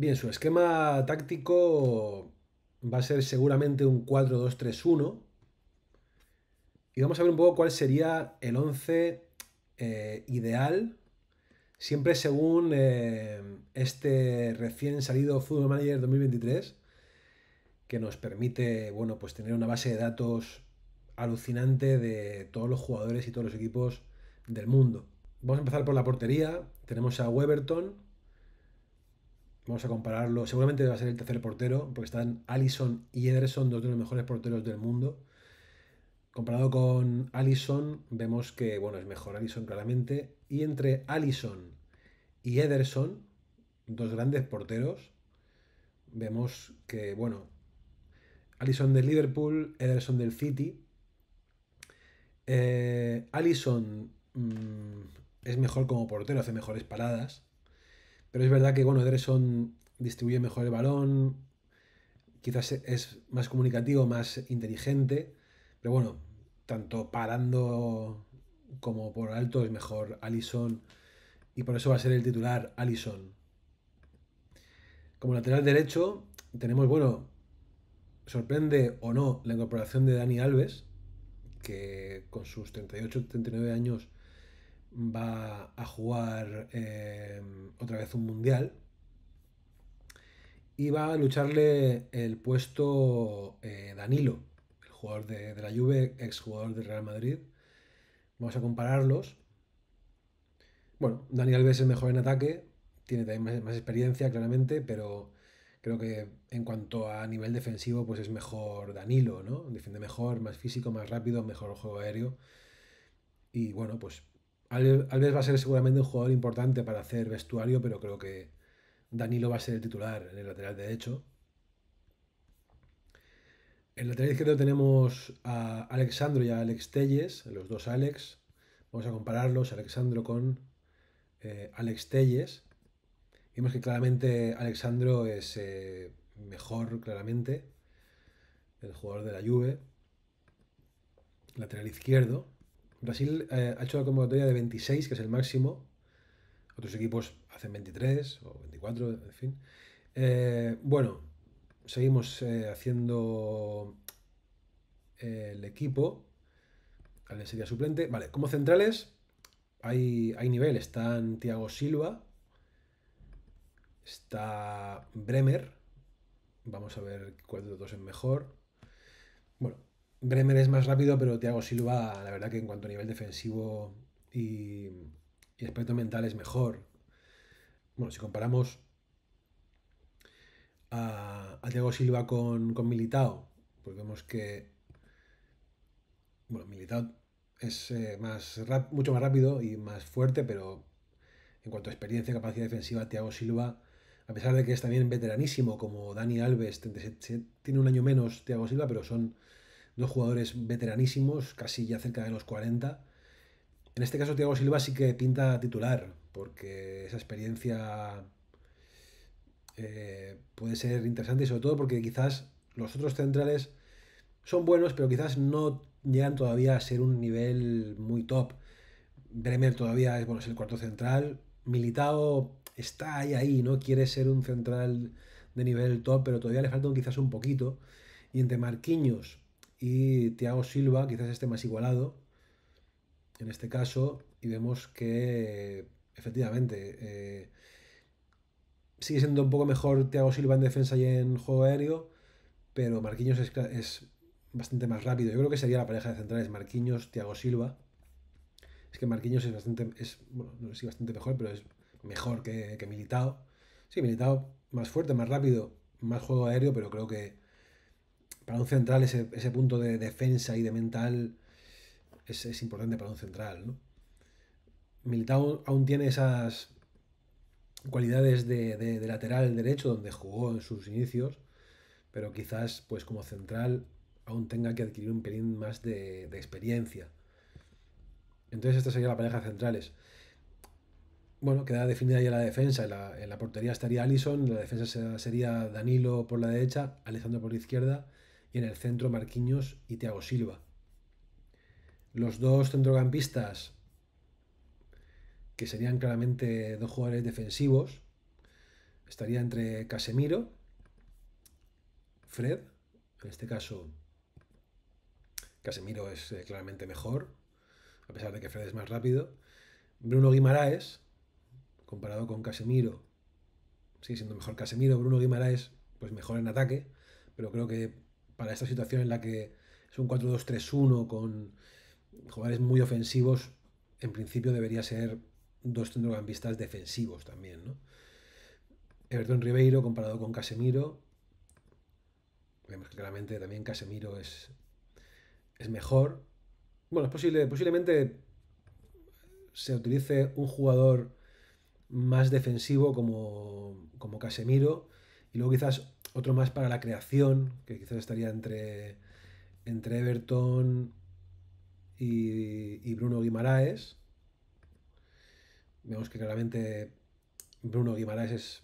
Bien, su esquema táctico va a ser seguramente un 4-2-3-1. Y vamos a ver un poco cuál sería el 11 eh, ideal, siempre según eh, este recién salido Football Manager 2023, que nos permite bueno, pues tener una base de datos alucinante de todos los jugadores y todos los equipos del mundo. Vamos a empezar por la portería. Tenemos a Weberton, Vamos a compararlo. Seguramente va a ser el tercer portero, porque están Allison y Ederson, dos de los mejores porteros del mundo. Comparado con Allison, vemos que bueno, es mejor Allison claramente. Y entre Allison y Ederson, dos grandes porteros, vemos que, bueno, Allison del Liverpool, Ederson del City. Eh, Alison mm, es mejor como portero, hace mejores paradas. Pero es verdad que, bueno, Ederson distribuye mejor el balón, quizás e-, es más comunicativo, más inteligente, pero bueno, tanto parando como por alto es mejor Alison y por eso va a ser el titular Alison Como lateral derecho tenemos, bueno, sorprende o no la incorporación de Dani Alves, que con sus 38-39 años va a jugar eh, otra vez un mundial y va a lucharle el puesto eh, Danilo, el jugador de, de la Juve, jugador del Real Madrid. Vamos a compararlos. Bueno, Dani Alves es mejor en ataque, tiene también más, más experiencia claramente, pero creo que en cuanto a nivel defensivo, pues es mejor Danilo, ¿no? Defiende mejor, más físico, más rápido, mejor juego aéreo. Y bueno, pues Alves va a ser seguramente un jugador importante para hacer vestuario, pero creo que Danilo va a ser el titular en el lateral derecho. En el lateral izquierdo tenemos a Alexandro y a Alex Telles, los dos Alex. Vamos a compararlos, Alexandro con eh, Alex Telles. Vemos que claramente Alexandro es eh, mejor, claramente, el jugador de la Juve. Lateral izquierdo. Brasil eh, ha hecho la convocatoria de 26, que es el máximo. Otros equipos hacen 23 o 24, en fin. Eh, bueno, seguimos eh, haciendo el equipo. Alguien sería suplente. Vale, como centrales hay, hay nivel. Están Thiago Silva. Está Bremer. Vamos a ver cuál de los dos es mejor. Bueno, Bremer es más rápido, pero Thiago Silva, la verdad que en cuanto a nivel defensivo y, aspecto mental es mejor. Bueno, si comparamos a, a Thiago Silva con, con Militao, pues vemos que bueno, Militao es eh, más mucho más rápido y más fuerte, pero en cuanto a experiencia y capacidad defensiva, Thiago Silva, a pesar de que es también veteranísimo como Dani Alves, tiene un año menos Thiago Silva, pero son dos jugadores veteranísimos, casi ya cerca de los 40. En este caso, Thiago Silva sí que pinta titular, porque esa experiencia eh, puede ser interesante y sobre todo porque quizás los otros centrales son buenos, pero quizás no llegan todavía a ser un nivel muy top. Bremer todavía es, bueno, el cuarto central. Militao está ahí, ahí, ¿no? Quiere ser un central de nivel top, pero todavía le falta quizás un poquito. Y entre Marquinhos y Thiago Silva quizás esté más igualado en este caso y vemos que efectivamente eh, sigue siendo un poco mejor Tiago Silva en defensa y en juego aéreo, pero Marquinhos es, bastante más rápido. Yo creo que sería la pareja de centrales Marquinhos, Tiago Silva. Es que Marquinhos es bastante, es, bastante mejor, pero es mejor que, que Militao. Sí, Militao más fuerte, más rápido, más juego aéreo, pero creo que para un central ese, ese, punto de defensa y de mental es, importante para un central. ¿no? Militao aún tiene esas cualidades de, lateral derecho donde jugó en sus inicios, pero quizás pues como central aún tenga que adquirir un pelín más de, experiencia. Entonces esta sería la pareja centrales. Bueno, queda definida ya la defensa. En la, en la portería estaría Allison, la defensa sería Danilo por la derecha, Alejandro por la izquierda y en el centro Marquinhos y Thiago Silva. Los dos centrocampistas, que serían claramente dos jugadores defensivos, estaría entre Casemiro, Fred, en este caso Casemiro es eh, claramente mejor, a pesar de que Fred es más rápido, Bruno Guimaraes, comparado con Casemiro, sigue siendo mejor Casemiro, Bruno Guimaraes, pues mejor en ataque, pero creo que para esta situación en la que es un 4-2-3-1 con jugadores muy ofensivos, en principio debería ser dos centrocampistas defensivos también, ¿no? Everton Ribeiro comparado con Casemiro. Vemos que claramente también Casemiro es, es mejor. Bueno, es posible, posiblemente se utilice un jugador más defensivo como, como Casemiro y luego quizás otro más para la creación, que quizás estaría entre, entre Everton y, Bruno Guimaraes. Vemos que claramente Bruno Guimaraes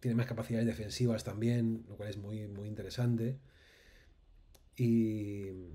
tiene más capacidades defensivas también, lo cual es muy, muy interesante. Y,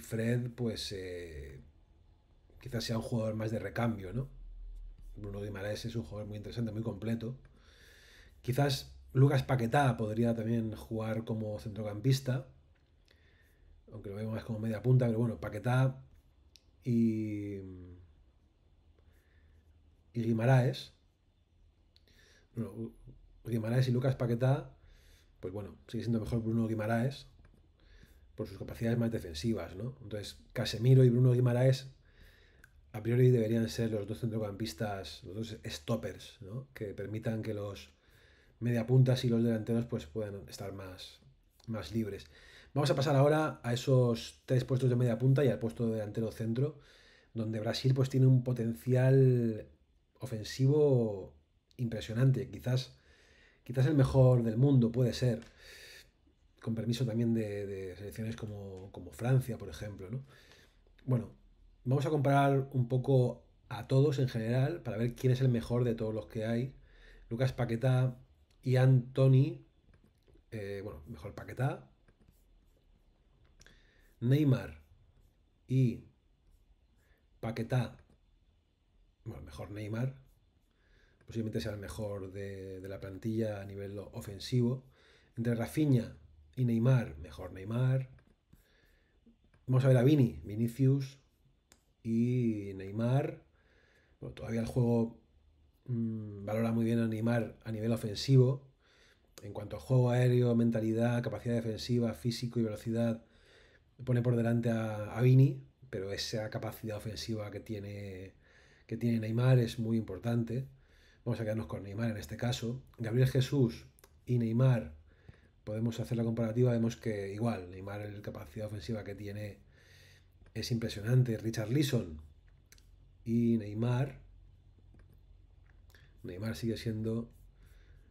Fred, pues eh, quizás sea un jugador más de recambio, ¿no? Bruno Guimaraes es un jugador muy interesante, muy completo. Quizás Lucas Paquetá podría también jugar como centrocampista, aunque lo veo más como media punta, pero bueno, Paquetá y, y Guimaraes. Bueno, Guimaraes y Lucas Paquetá, pues bueno, sigue siendo mejor Bruno Guimaraes por sus capacidades más defensivas, ¿no? Entonces, Casemiro y Bruno Guimaraes a priori deberían ser los dos centrocampistas, los dos stoppers, ¿no? Que permitan que los media punta y los delanteros pues pueden estar más, más libres. Vamos a pasar ahora a esos tres puestos de media punta y al puesto delantero centro, donde Brasil pues tiene un potencial ofensivo impresionante, quizás, quizás el mejor del mundo puede ser, con permiso también de, selecciones como, Francia, por ejemplo. Bueno, vamos a comparar un poco a todos en general para ver quién es el mejor de todos los que hay. Lucas Paqueta y Anthony, eh, bueno, mejor Paquetá, Neymar y Paquetá, bueno, mejor Neymar, posiblemente sea el mejor de, la plantilla a nivel ofensivo, entre Rafinha y Neymar, mejor Neymar, vamos a ver a Vini, Vinicius y Neymar, bueno, todavía el juego mm, valora muy bien a Neymar a nivel ofensivo, en cuanto a juego aéreo, mentalidad, capacidad defensiva, físico y velocidad, pone por delante a, Vini, pero esa capacidad ofensiva que tiene, que tiene Neymar es muy importante. Vamos a quedarnos con Neymar en este caso. Gabriel Jesús y Neymar, podemos hacer la comparativa, vemos que igual, Neymar, la capacidad ofensiva que tiene es impresionante. Richard Leeson y Neymar Neymar sigue siendo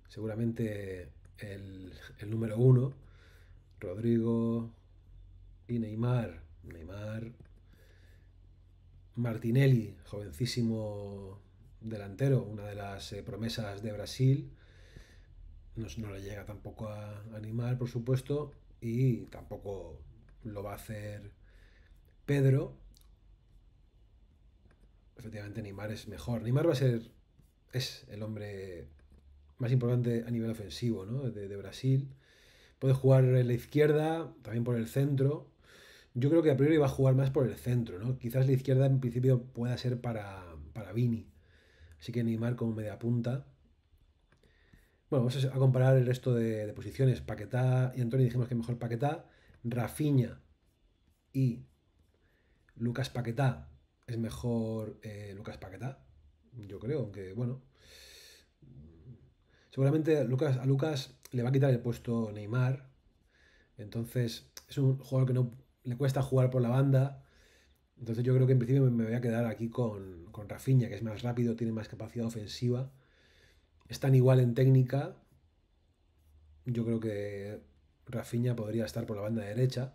seguramente el, número uno. Rodrigo y Neymar. Neymar. Martinelli, jovencísimo delantero, una de las eh, promesas de Brasil. No, le llega tampoco a, a Neymar, por supuesto, y tampoco lo va a hacer Pedro. Efectivamente, Neymar es mejor. Neymar va a ser es el hombre más importante a nivel ofensivo de, Brasil. Puede jugar en la izquierda, también por el centro. Yo creo que a priori va a jugar más por el centro. Quizás la izquierda en principio pueda ser para, Vini. Así que Neymar como media punta. Bueno, vamos a comparar el resto de, posiciones. Paquetá y Antonio dijimos que mejor Paquetá. Rafinha y Lucas Paquetá es mejor eh, Lucas Paquetá yo creo, que, bueno. Seguramente Lucas, a Lucas le va a quitar el puesto Neymar. Entonces, es un jugador que no le cuesta jugar por la banda. Entonces yo creo que en principio me voy a quedar aquí con, con Rafinha, que es más rápido, tiene más capacidad ofensiva. Están igual en técnica. Yo creo que Rafinha podría estar por la banda derecha.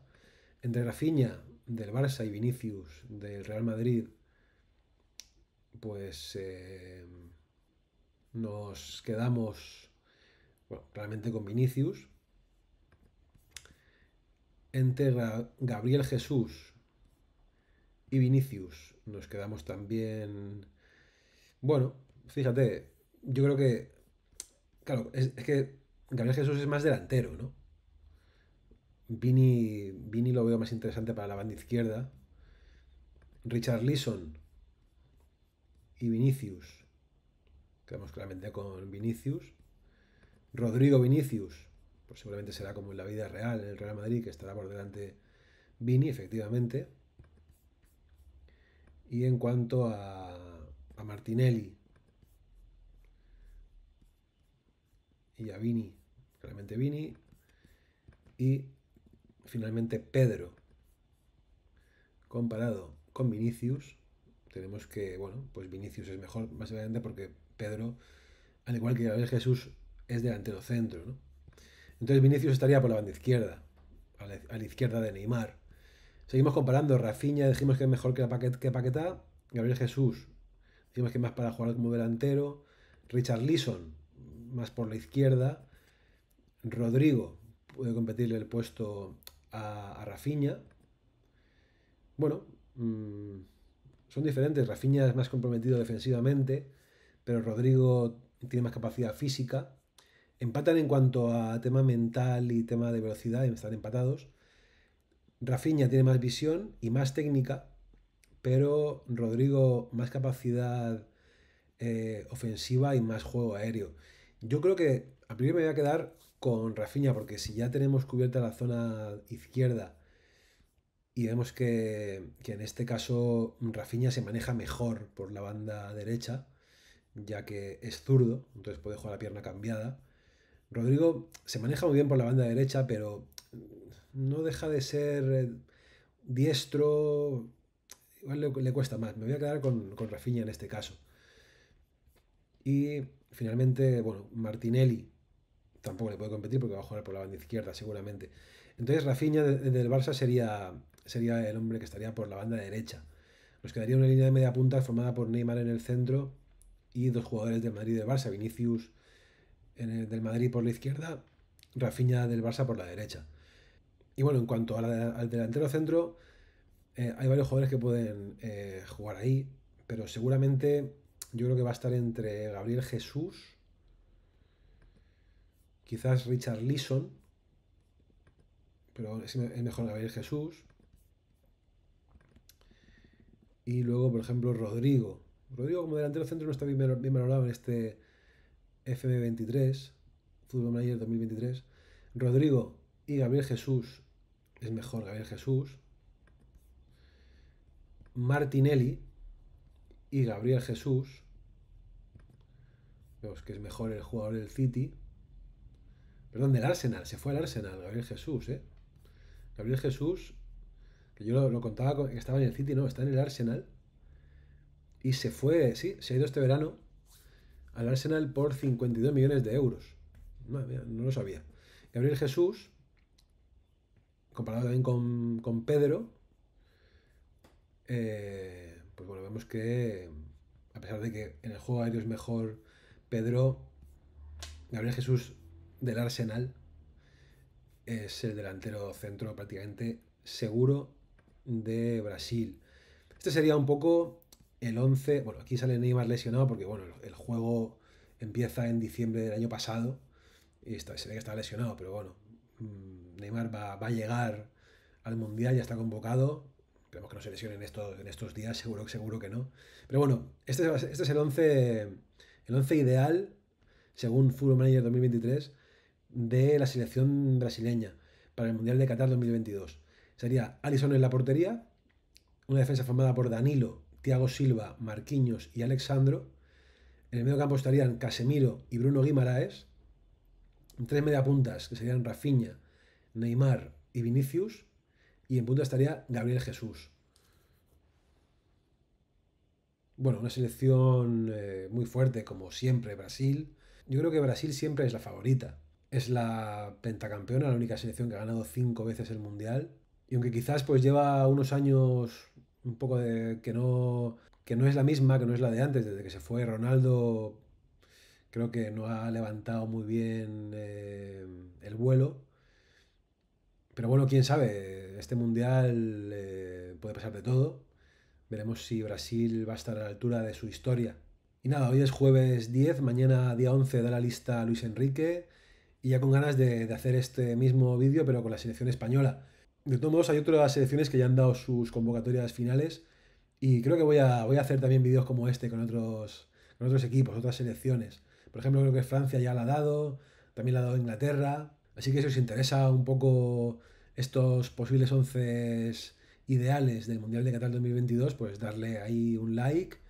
Entre Rafinha del Barça y Vinicius del Real Madrid pues eh, nos quedamos bueno, realmente con Vinicius. Entre Gabriel Jesús y Vinicius nos quedamos también... Bueno, fíjate, yo creo que... Claro, es, que Gabriel Jesús es más delantero, ¿no? Vini, Vini lo veo más interesante para la banda izquierda. Richard Leeson y Vinicius. Quedamos claramente con Vinicius. Rodrigo Vinicius, pues seguramente será como en la vida real, en el Real Madrid, que estará por delante Vini, efectivamente. Y en cuanto a, a Martinelli y a Vini, claramente Vini. Y finalmente Pedro, comparado con Vinicius, tenemos que, bueno, pues Vinicius es mejor, más básicamente porque Pedro, al igual que Gabriel Jesús, es delantero centro, ¿no? Entonces Vinicius estaría por la banda izquierda, a la, izquierda de Neymar. Seguimos comparando, Rafinha dijimos que es mejor que, que Paquetá, Gabriel Jesús decimos que más para jugar como delantero, Richard Leeson más por la izquierda, Rodrigo puede competirle el puesto a, Rafiña. Rafinha. Bueno, mm, son diferentes. Rafinha es más comprometido defensivamente, pero Rodrigo tiene más capacidad física. Empatan en cuanto a tema mental y tema de velocidad, están empatados. Rafinha tiene más visión y más técnica, pero Rodrigo más capacidad eh, ofensiva y más juego aéreo. Yo creo que a principio me voy a quedar con Rafinha, porque si ya tenemos cubierta la zona izquierda y vemos que, en este caso Rafinha se maneja mejor por la banda derecha, ya que es zurdo, entonces puede jugar la pierna cambiada. Rodrigo se maneja muy bien por la banda derecha, pero no deja de ser eh, diestro. Igual le, cuesta más. Me voy a quedar con, con Rafinha en este caso. Y finalmente, bueno, Martinelli tampoco le puede competir porque va a jugar por la banda izquierda seguramente. Entonces Rafinha del Barça sería sería el hombre que estaría por la banda derecha. Nos quedaría una línea de media punta formada por Neymar en el centro y dos jugadores del Madrid y del Barça, Vinicius del Madrid por la izquierda, Rafinha del Barça por la derecha. Y bueno, en cuanto al delantero centro, eh, hay varios jugadores que pueden eh, jugar ahí, pero seguramente yo creo que va a estar entre Gabriel Jesús, quizás Richard Leeson, pero es mejor Gabriel Jesús, y luego, por ejemplo, Rodrigo. Rodrigo como delantero centro no está bien, valorado en este fb 23 Fútbol Manager 2023. Rodrigo y Gabriel Jesús es mejor Gabriel Jesús. Martinelli y Gabriel Jesús. Vemos que es mejor el jugador del City. Perdón, del Arsenal. Se fue al Arsenal, Gabriel Jesús, ¿eh? Gabriel Jesús yo lo, contaba, que estaba en el City, no, está en el Arsenal. Y se fue, sí, se ha ido este verano al Arsenal por 52 millones de euros. no lo sabía. Gabriel Jesús, comparado también con, Pedro, eh, pues bueno, vemos que a pesar de que en el juego aéreo es mejor Pedro, Gabriel Jesús del Arsenal es el delantero centro prácticamente seguro de Brasil. Este sería un poco el 11. Bueno, aquí sale Neymar lesionado porque bueno, el juego empieza en diciembre del año pasado y está, se ve que está lesionado, pero bueno, mm, Neymar va, a llegar al Mundial, ya está convocado. Esperemos que no se lesione en, en estos días, seguro, seguro que no. Pero bueno, este, es este el 11 el once ideal, según Football Manager 2023, de la selección brasileña para el Mundial de Qatar 2022 sería Alison en la portería, una defensa formada por Danilo, Thiago Silva, Marquinhos y Alexandro. En el medio campo estarían Casemiro y Bruno Guimaraes. tres mediapuntas, que serían Rafinha, Neymar y Vinicius. Y en punta estaría Gabriel Jesús. Bueno, una selección eh, muy fuerte, como siempre, Brasil. Yo creo que Brasil siempre es la favorita. Es la pentacampeona, la única selección que ha ganado cinco veces el Mundial. Y aunque quizás pues lleva unos años un poco de que no, que no es la misma, que no es la de antes, desde que se fue Ronaldo, creo que no ha levantado muy bien eh, el vuelo. Pero bueno, quién sabe, este mundial eh, puede pasar de todo. Veremos si Brasil va a estar a la altura de su historia. Y nada, hoy es jueves 10, mañana día 11 da la lista Luis Enrique y ya con ganas de, de hacer este mismo vídeo pero con la selección española. De todos modos, hay otras selecciones que ya han dado sus convocatorias finales y creo que voy a, hacer también vídeos como este con otros, con otros equipos, otras selecciones. Por ejemplo, creo que Francia ya la ha dado, también la ha dado Inglaterra. Así que si os interesa un poco estos posibles once ideales del Mundial de Qatar 2022, pues darle ahí un like